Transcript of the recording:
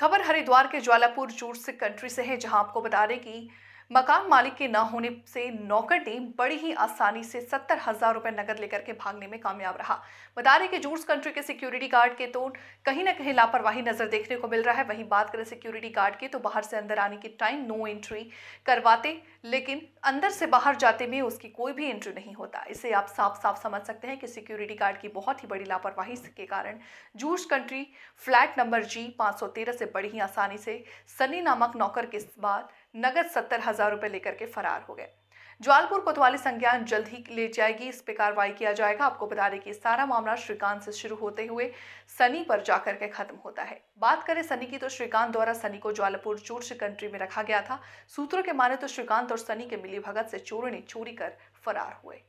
खबर हरिद्वार के ज्वालापुर जूट से कंट्री से है जहां आपको बता दें कि मकान मालिक के न होने से नौकर टीम बड़ी ही आसानी से सत्तर हजार रुपए नकद लेकर के भागने में कामयाब रहा बता दें कि जूर्स कंट्री के सिक्योरिटी गार्ड के तो कहीं ना कहीं लापरवाही नजर देखने को मिल रहा है वहीं बात करें सिक्योरिटी गार्ड की तो बाहर से अंदर आने की टाइम नो एंट्री करवाते लेकिन अंदर से बाहर जाते में उसकी कोई भी एंट्री नहीं होता इसे आप साफ साफ समझ सकते हैं कि सिक्योरिटी गार्ड की बहुत ही बड़ी लापरवाही के कारण जूर्स कंट्री फ्लैट नंबर जी 513 से बड़ी ही आसानी से सनी नामक नौकर के बाद नगद सत्तर हजार रुपए लेकर के फरार हो गए ज्वालपुर कोतवाली संज्ञान जल्द ही ले जाएगी इस पर कार्रवाई किया जाएगा आपको बता दें कि सारा मामला श्रीकांत से शुरू होते हुए सनी पर जाकर के खत्म होता है बात करें सनी की तो श्रीकांत द्वारा सनी को ज्वालपुर चोर कंट्री में रखा गया था सूत्रों के माने तो श्रीकांत और सनी के मिली भगत से चोरों ने चोरी कर फरार हुए